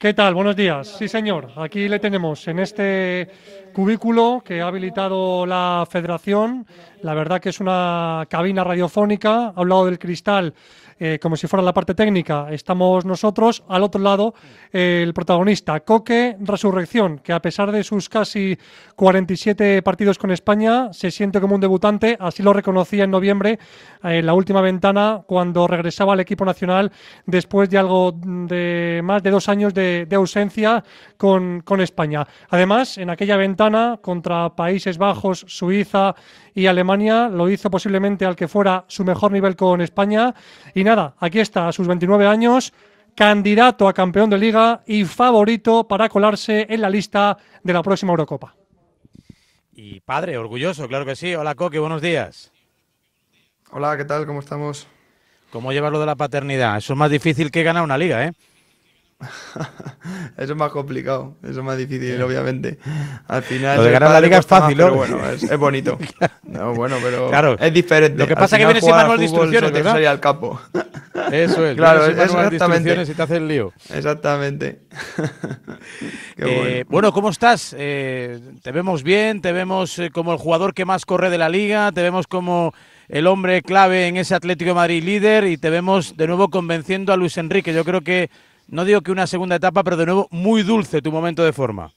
¿Qué tal? Buenos días. Sí, señor. Aquí le tenemos en este cubículo que ha habilitado la Federación. La verdad que es una cabina radiofónica. A un lado del cristal, eh, como si fuera la parte técnica, estamos nosotros. Al otro lado, el protagonista, Coque Resurrección, que a pesar de sus casi 47 partidos con España, se siente como un debutante. Así lo reconocía en noviembre, eh, en la última ventana, cuando regresaba al equipo nacional después de algo de más de dos años de de, ausencia con, con, España. Además, en aquella ventana contra Países Bajos, Suiza y Alemania, lo hizo posiblemente al que fuera su mejor nivel con España. Y nada, aquí está, a sus 29 años, candidato a campeón de liga y favorito para colarse en la lista de la próxima Eurocopa. Y padre, orgulloso, claro que sí. Hola Coque, buenos días. Hola, ¿qué tal? ¿Cómo estamos? ¿Cómo llevarlo de la paternidad? Eso es más difícil que ganar una liga, ¿eh? Eso es más complicado, eso es más difícil, obviamente. Al final. Lo de ganar la liga es fácil, Pero bueno, es, bonito. No, bueno, pero claro, es diferente. Lo que pasa es que vienes sin manual de instrucciones, capo. Eso es, claro, exactamente. Y te lío. Exactamente. Eh, bueno. ¿cómo estás? Eh, te vemos bien, te vemos eh, como el jugador que más corre de la liga, te vemos como el hombre clave en ese Atlético de Madrid líder y te vemos de nuevo convenciendo a Luis Enrique. Yo creo que no digo que una segunda etapa, pero de nuevo muy dulce tu momento de forma.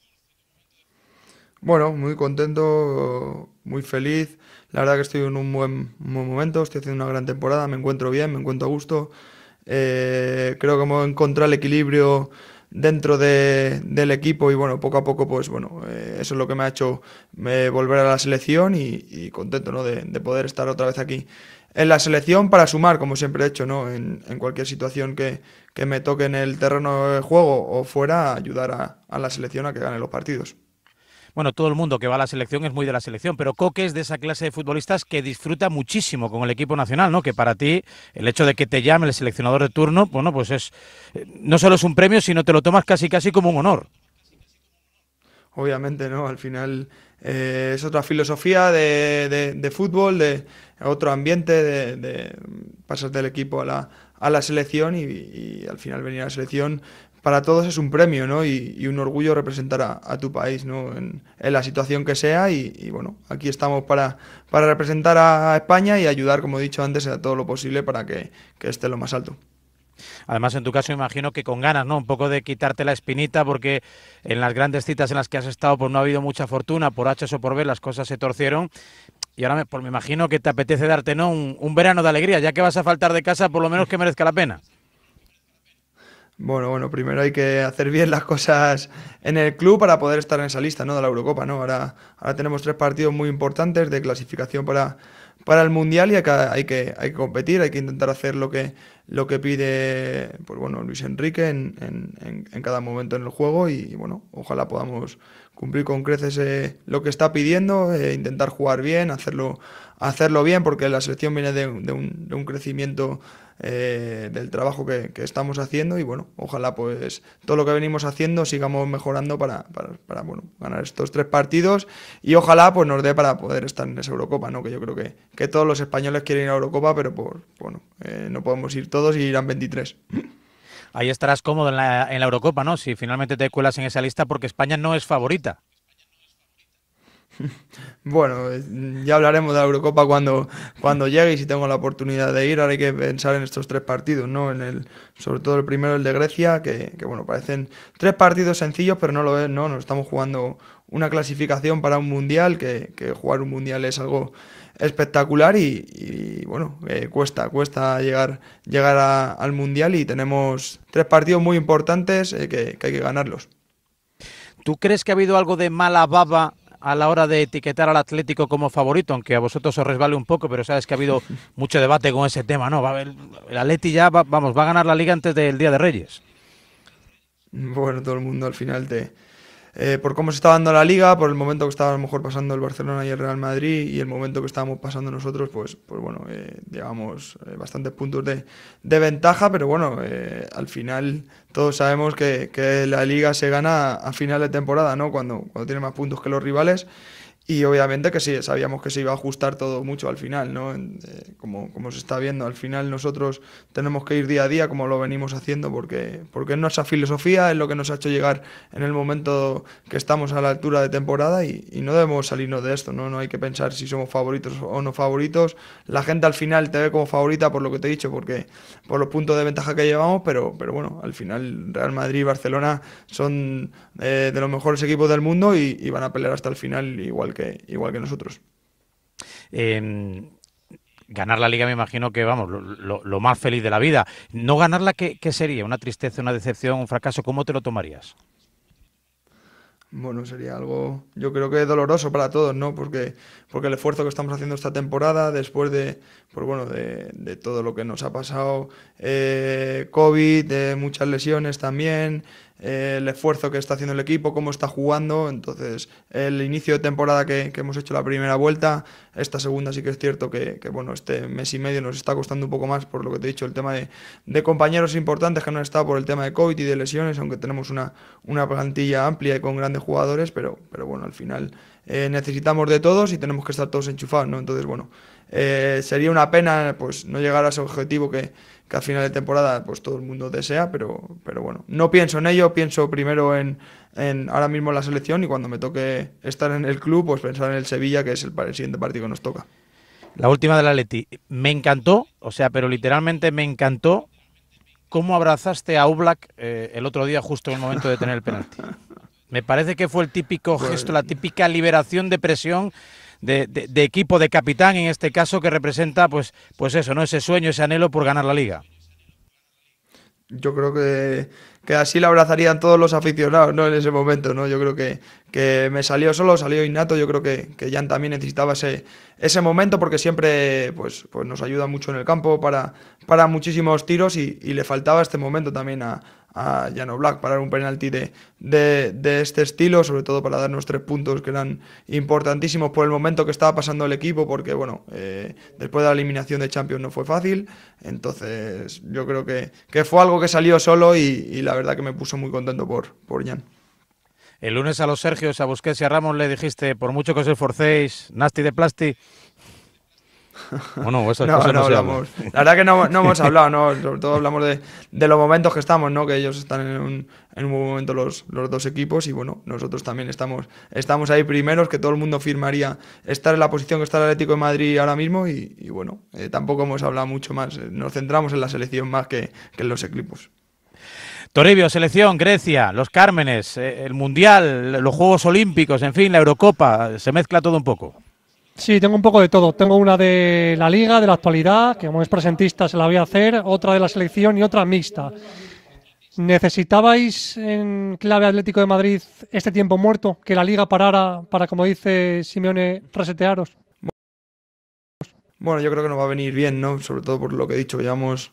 Bueno, muy contento, muy feliz. La verdad que estoy en un buen, momento, estoy haciendo una gran temporada, me encuentro bien, me encuentro a gusto. Eh, creo que hemos encontrado el equilibrio dentro del equipo y bueno, poco a poco, pues bueno, eh, eso es lo que me ha hecho eh, volver a la selección y, contento ¿no? de, de, poder estar otra vez aquí en la selección para sumar, como siempre he hecho, ¿no? En, cualquier situación que, me toque en el terreno de juego o fuera, ayudar a, la selección a que gane los partidos. Bueno, todo el mundo que va a la selección es muy de la selección, pero Coque es de esa clase de futbolistas que disfruta muchísimo con el equipo nacional, ¿no? Que para ti el hecho de que te llame el seleccionador de turno, bueno, pues es eh, no solo es un premio, sino te lo tomas casi casi como un honor. Obviamente, ¿no? Al final eh, es otra filosofía de, de fútbol, de, otro ambiente, de, de pasar del equipo a la, a la selección y, al final venir a la selección para todos es un premio ¿no? y, un orgullo representar a, tu país ¿no? en, la situación que sea y, bueno, aquí estamos para, para representar a, España y ayudar, como he dicho antes, a todo lo posible para que, que esté lo más alto. Además, en tu caso, imagino que con ganas, ¿no? Un poco de quitarte la espinita, porque en las grandes citas en las que has estado, pues no ha habido mucha fortuna, por H o por B, las cosas se torcieron. Y ahora me, pues me imagino que te apetece darte ¿no? Un, verano de alegría, ya que vas a faltar de casa, por lo menos que merezca la pena. Bueno, bueno, primero hay que hacer bien las cosas en el club para poder estar en esa lista ¿no? de la Eurocopa. ¿no? Ahora, ahora tenemos tres partidos muy importantes de clasificación para, para el Mundial y hay que, hay que, hay competir, hay que intentar hacer lo que, lo que pide pues bueno, Luis Enrique en, en cada momento en el juego y bueno, ojalá podamos cumplir con creces eh, lo que está pidiendo, eh, intentar jugar bien, hacerlo, hacerlo bien, porque la selección viene de, un, crecimiento eh, del trabajo que, estamos haciendo y bueno, ojalá pues todo lo que venimos haciendo sigamos mejorando para, para, bueno, ganar estos tres partidos y ojalá pues nos dé para poder estar en esa Eurocopa, ¿no? que yo creo que, que todos los españoles quieren ir a Eurocopa, pero pues bueno, no podemos ir todos y irán 23 ahí estarás cómodo en la, Eurocopa, ¿no? Si finalmente te cuelas en esa lista, porque España no es favorita. Bueno, eh, ya hablaremos de la Eurocopa cuando, cuando llegue y si tengo la oportunidad de ir. Ahora hay que pensar en estos tres partidos, ¿no? En el, sobre todo el primero, el de Grecia, que, bueno, parecen tres partidos sencillos, pero no lo es, ¿no? Nos estamos jugando una clasificación para un mundial, que jugar un mundial es algo espectacular y, bueno, eh, cuesta, cuesta llegar, llegar al Mundial y tenemos tres partidos muy importantes eh, que, hay que ganarlos. ¿Tú crees que ha habido algo de mala baba a la hora de etiquetar al Atlético como favorito, aunque a vosotros os resbale un poco, pero sabes que ha habido mucho debate con ese tema, ¿no? Va a haber, el Atleti ya vamos, va a ganar la liga antes del Día de Reyes. Bueno, todo el mundo al final te, eh, por cómo se está dando la liga, por el momento que estaba mejor pasando el Barcelona y el Real Madrid y el momento que estábamos pasando nosotros, pues, pues bueno, eh, llevamos eh, bastantes puntos de, ventaja, pero bueno, al final todos sabemos que, la liga se gana a final de temporada, ¿no? Cuando, cuando tiene más puntos que los rivales. Y obviamente que sí, sabíamos que se iba a ajustar todo mucho al final, ¿no? Eh, como, se está viendo, al final nosotros tenemos que ir día a día como lo venimos haciendo porque, porque es nuestra filosofía, es lo que nos ha hecho llegar en el momento que estamos a la altura de temporada y, no debemos salirnos de esto, ¿no? No hay que pensar si somos favoritos o no favoritos. La gente al final te ve como favorita por lo que te he dicho, porque por los puntos de ventaja que llevamos, pero, pero bueno, al final Real Madrid y Barcelona son eh, de los mejores equipos del mundo y, y van a pelear hasta el final igual igual que, nosotros. Em, ganar la liga me imagino que, vamos, lo, más feliz de la vida. No ganarla, ¿qué, sería? ¿Una tristeza, una decepción, un fracaso? ¿Cómo te lo tomarías? bueno, sería algo, yo creo que doloroso para todos, ¿no? Porque, porque el esfuerzo que estamos haciendo esta temporada, después de, pues bueno, de, todo lo que nos ha pasado, eh, COVID, de muchas lesiones también, eh, el esfuerzo que está haciendo el equipo, cómo está jugando. Entonces, el inicio de temporada que, hemos hecho la primera vuelta, esta segunda sí que es cierto que, bueno, este mes y medio nos está costando un poco más, por lo que te he dicho, el tema de, compañeros importantes que no han estado por el tema de COVID y de lesiones, aunque tenemos una, una plantilla amplia y con grandes jugadores, pero, pero bueno, al final eh, necesitamos de todos y tenemos que estar todos enchufados, ¿no? Entonces, bueno, eh, sería una pena pues no llegar a ese objetivo que que al final de temporada pues todo el mundo desea, pero, pero bueno, no pienso en ello, pienso primero en, ahora mismo la selección y cuando me toque estar en el club, pues pensar en el Sevilla, que es el, siguiente partido que nos toca. La última de la Leti, me encantó, o sea, pero literalmente me encantó cómo abrazaste a Ublack eh, el otro día justo en el momento de tener el penalti. Me parece que fue el típico pues gesto, la típica liberación de presión de, equipo, de capitán en este caso, que representa pues, pues eso, ¿no? Ese sueño, ese anhelo por ganar la liga. Yo creo que, así la abrazarían todos los aficionados, ¿no? En ese momento, ¿no? Yo creo que, que me salió solo, salió innato. Yo creo que, que Jan también necesitaba ese, ese momento porque siempre pues, pues nos ayuda mucho en el campo para, para muchísimos tiros y, y le faltaba este momento también a, a Jano Black dar un penalti de, de, este estilo, sobre todo para darnos tres puntos que eran importantísimos por el momento que estaba pasando el equipo, porque bueno, eh, después de la eliminación de Champions no fue fácil, entonces yo creo que, fue algo que salió solo y, la verdad que me puso muy contento por, por Jan. El lunes a los Sergios, a Busquets y a Ramos le dijiste, por mucho que os esforcéis, nasty de plasti, bueno, pues no, no, La verdad que no, hemos hablado, ¿no? Sobre todo hablamos de, los momentos que estamos, ¿no? Que ellos están en un, buen momento los, dos equipos y bueno, nosotros también estamos, estamos ahí primeros, que todo el mundo firmaría estar en la posición que está el Atlético de Madrid ahora mismo y, bueno, eh, tampoco hemos hablado mucho más. Eh, nos centramos en la selección más que, que en los equipos. Toribio, selección, Grecia, los Cármenes, eh, el Mundial, los Juegos Olímpicos, en fin, la Eurocopa, se mezcla todo un poco. Sí, tengo un poco de todo. Tengo una de la liga, de la actualidad, que como es presentista se la voy a hacer, otra de la selección y otra mixta. ¿Necesitabais en clave Atlético de Madrid este tiempo muerto, que la liga parara para, como dice Simeone, resetearos? Bueno, yo creo que nos va a venir bien, ¿no? Sobre todo por lo que he dicho, llevamos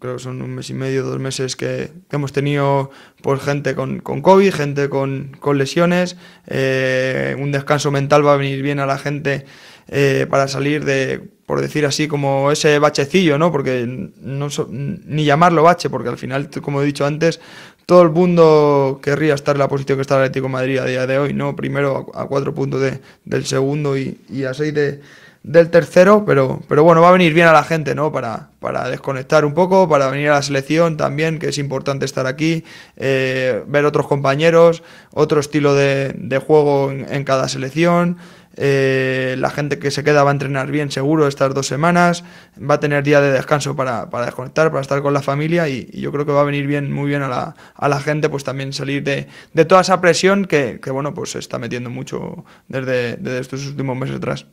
creo que son un mes y medio, dos meses que, hemos tenido pues, gente con, con COVID, gente con, lesiones, eh, un descanso mental va a venir bien a la gente eh, para salir de, por decir así, como ese bachecillo, ¿no? Porque no ni llamarlo bache, porque al final, como he dicho antes, todo el mundo querría estar en la posición que está el Atlético Madrid a día de hoy, ¿no? Primero a, cuatro puntos del segundo y, y a seis de del tercero, pero, pero bueno, va a venir bien a la gente, ¿no? Para, para desconectar un poco, para venir a la selección también, que es importante estar aquí, eh, ver otros compañeros, otro estilo de, juego en, cada selección. Eh, la gente que se queda va a entrenar bien seguro estas dos semanas, va a tener día de descanso para, para desconectar, para estar con la familia y, yo creo que va a venir bien, muy bien a la, a la gente pues también salir de, de toda esa presión que, que, bueno pues se está metiendo mucho desde estos últimos meses atrás.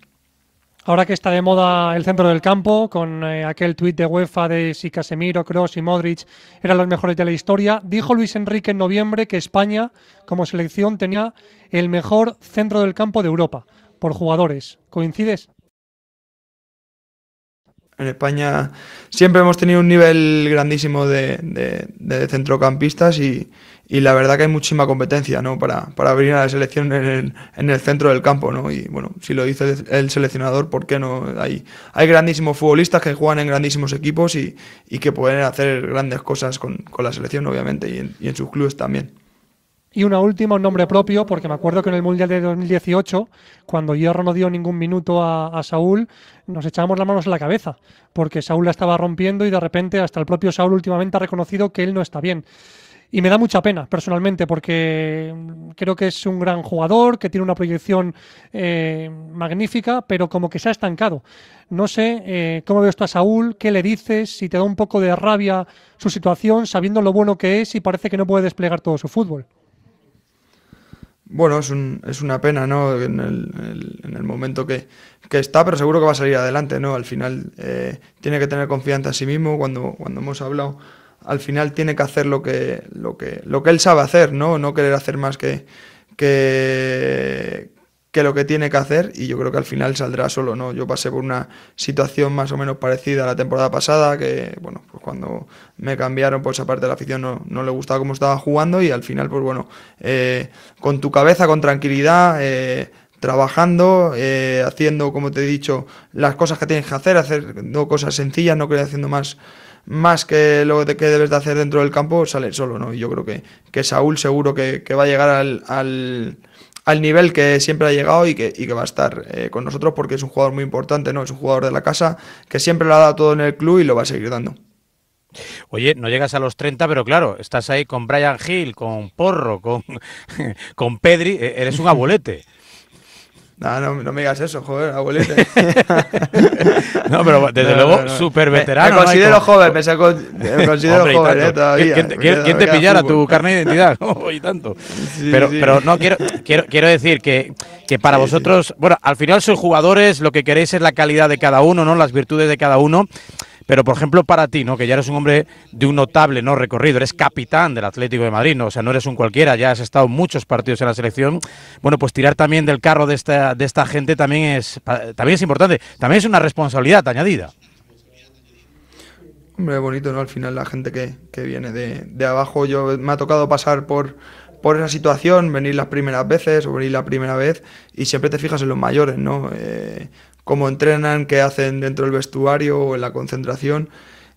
Ahora que está de moda el centro del campo, con eh, aquel tuit de UEFA de si Casemiro, Cross y Modric eran los mejores de la historia, dijo Luis Enrique en noviembre que España, como selección, tenía el mejor centro del campo de Europa, por jugadores. ¿Coincides? En España siempre hemos tenido un nivel grandísimo de, de, centrocampistas y, la verdad que hay muchísima competencia ¿no? para, para a la selección en el, en el, centro del campo. ¿no? Y bueno, si lo dice el seleccionador, ¿por qué no? Hay, hay grandísimos futbolistas que juegan en grandísimos equipos y, y que pueden hacer grandes cosas con, con la selección, obviamente, y y en sus clubes también. Y una última, un nombre propio, porque me acuerdo que en el Mundial de 2018, cuando Hierro no dio ningún minuto a, Saúl, nos echábamos las manos a la cabeza, porque Saúl la estaba rompiendo y de repente hasta el propio Saúl últimamente ha reconocido que él no está bien. Y me da mucha pena, personalmente, porque creo que es un gran jugador, que tiene una proyección eh, magnífica, pero como que se ha estancado. No sé eh, cómo ve esto a Saúl, qué le dices, si te da un poco de rabia su situación, sabiendo lo bueno que es y parece que no puede desplegar todo su fútbol bueno, es, un, es una pena, ¿no? En el, momento que, está, pero seguro que va a salir adelante, ¿no? Al final eh, tiene que tener confianza en sí mismo, cuando, cuando hemos hablado, al final tiene que hacer lo que, lo que, lo que él sabe hacer, ¿no? No querer hacer más que, que, que lo que tiene que hacer y yo creo que al final saldrá solo, ¿no? Yo pasé por una situación más o menos parecida a la temporada pasada, que, bueno, pues cuando me cambiaron, por pues esa parte de la afición no, no le gustaba cómo estaba jugando y al final, pues bueno, eh, con tu cabeza, con tranquilidad, eh, trabajando, eh, haciendo, como te he dicho, las cosas que tienes que hacer, haciendo cosas sencillas, no creer haciendo más más que lo de que debes de hacer dentro del campo, sale solo, ¿no? Y yo creo que, que Saúl seguro que, va a llegar al al nivel que siempre ha llegado y que, que va a estar eh, con nosotros porque es un jugador muy importante, ¿no? Es un jugador de la casa que siempre lo ha dado todo en el club y lo va a seguir dando. Oye, no llegas a los 30, pero claro, estás ahí con Brian Hill, con Porro, con, con Pedri, eh, eres un abolete. No, no, no me digas eso, joder, abuelito. no, pero desde luego, no, veterano. Me, considero joven, me, considero joven, eh, todavía. ¿Quién, te pillara tu carne de identidad? Oh, y tanto. pero, pero no, quiero, quiero, quiero decir que, que para vosotros, bueno, al final sois jugadores, lo que queréis es la calidad de cada uno, ¿no? Las virtudes de cada uno. Pero, por ejemplo, para ti, ¿no? que ya eres un hombre de un notable ¿no? recorrido, eres capitán del Atlético de Madrid, ¿no? o sea, no eres un cualquiera, ya has estado muchos partidos en la selección. Bueno, pues tirar también del carro de esta, de esta gente también es, también es importante, también es una responsabilidad añadida. Hombre, bonito, ¿no? Al final la gente que, viene de, de abajo, yo me ha tocado pasar por por esa situación, venir las primeras veces o venir la primera vez y siempre te fijas en los mayores, ¿no? Eh, cómo entrenan, qué hacen dentro del vestuario o en la concentración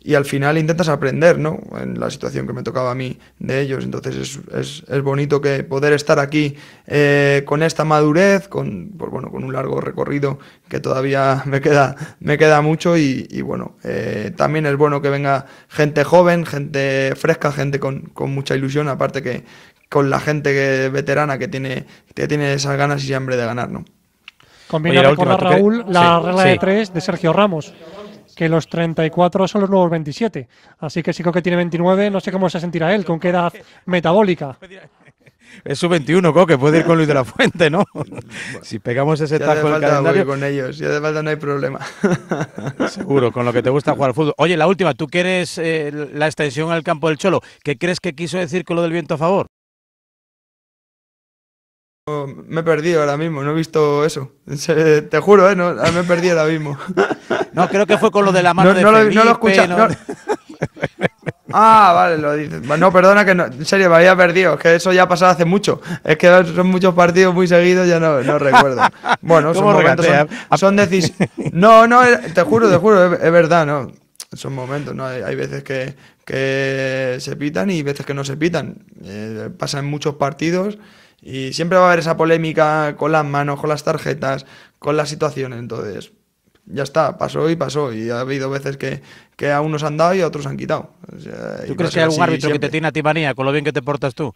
y al final intentas aprender, ¿no? En la situación que me tocaba a mí de ellos. Entonces es, bonito que poder estar aquí eh, con esta madurez, con, pues bueno, con un largo recorrido que todavía me queda, me queda mucho y, bueno, eh, también es bueno que venga gente joven, gente fresca, gente con, con mucha ilusión, aparte que, con la gente que, veterana que tiene, que tiene esas ganas y hambre de ganar, ¿no? Conviene con Raúl, la regla de tres de Sergio Ramos, que los 34 son los nuevos 27. Así que si Coque que tiene 29, no sé cómo se sentirá él, con qué edad metabólica. Es su 21, Coque, puede ir con Luis de la Fuente, ¿no? si pegamos ese taco con ellos, ya de falta no hay problema. Seguro, con lo que te gusta jugar al fútbol. Oye, la última, tú quieres eh, la extensión al campo del Cholo. ¿Qué crees que quiso decir con lo del viento a favor? Me he perdido ahora mismo, no he visto eso. te juro, ¿eh? Ah, me he perdido ahora mismo. No, creo que fue con lo de la mano no, de Lo, no lo escuchas. ah, vale, lo dices. No, perdona que En serio, me había perdido. Es que eso ya ha pasado hace mucho. Es que son muchos partidos muy seguidos, ya no, recuerdo. Bueno, son, momentos, son, ah. decis... No, no, eh, te juro, te juro, es, verdad, ¿no? Son momentos, ¿no? hay, veces que, se pitan y veces que no se pitan. Eh, pasan muchos partidos y siempre va a haber esa polémica con las manos, con las tarjetas, con la situación, Entonces, ya está, pasó y pasó. Y ha habido veces que, a unos han dado y a otros han quitado. ¿Tú crees que hay algún árbitro que te tiene a ti manía con lo bien que te portas tú?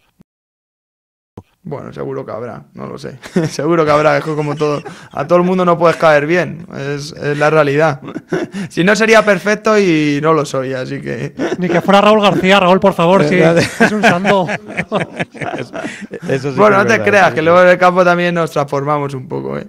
Bueno, seguro que habrá, no lo sé. seguro que habrá, es como todo. A todo el mundo no puedes caer bien, es, la realidad. si no sería perfecto y no lo soy, así que. Ni que fuera Raúl García, Raúl, por favor, es un santo. bueno, no te creas, que luego en el campo también nos transformamos un poco, ¿eh?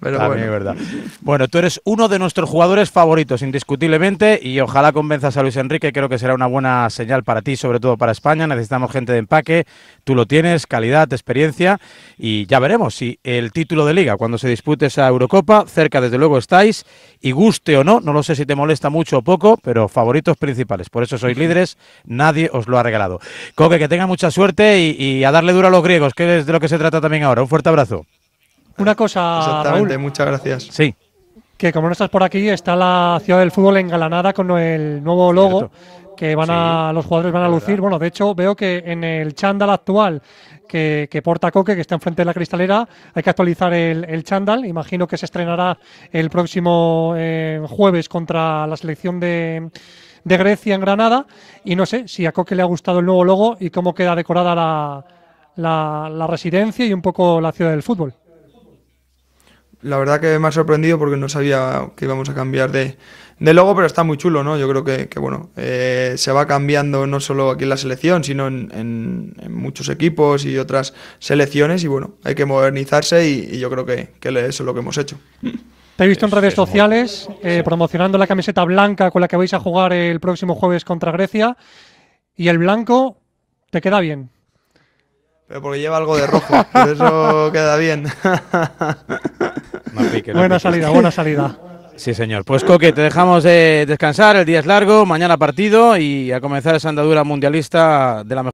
Pero bueno. Bueno, tú eres uno de nuestros jugadores favoritos, indiscutiblemente, y ojalá convenzas a Luis Enrique, creo que será una buena señal para ti, sobre todo para España. Necesitamos gente de empaque, tú lo tienes, calidad experiencia y ya veremos si el título de liga cuando se dispute esa Eurocopa, cerca desde luego estáis y guste o no, no lo sé si te molesta mucho o poco, pero favoritos principales, por eso sois líderes, nadie os lo ha regalado. Coque, que tenga mucha suerte y, a darle duro a los griegos, que es de lo que se trata también ahora. Un fuerte abrazo. Una cosa. Raúl, muchas gracias. Sí. Que como no estás por aquí, está la ciudad del fútbol engalanada con el nuevo logo que van a los jugadores van a lucir. Bueno, de hecho veo que en el chándal actual que, que, porta Coque, que está enfrente de la cristalera, hay que actualizar el, el chándal. Imagino que se estrenará el próximo eh, jueves contra la selección de, de, Grecia en Granada. Y no sé si a Coque le ha gustado el nuevo logo y cómo queda decorada la, la residencia y un poco la ciudad del fútbol la verdad que me ha sorprendido porque no sabía que íbamos a cambiar de, de logo, pero está muy chulo, ¿no? Yo creo que, que bueno, eh, se va cambiando no solo aquí en la selección, sino en, muchos equipos y otras selecciones y bueno, hay que modernizarse y, yo creo que, que, eso es lo que hemos hecho. Te he visto en redes sociales eh, promocionando la camiseta blanca con la que vais a jugar el próximo jueves contra Grecia y el blanco te queda bien porque lleva algo de rojo, por eso queda bien. buena salida, buena salida. Sí, señor. Pues Coque, te dejamos de eh, descansar, el día es largo, mañana partido y a comenzar esa andadura mundialista de la mejor.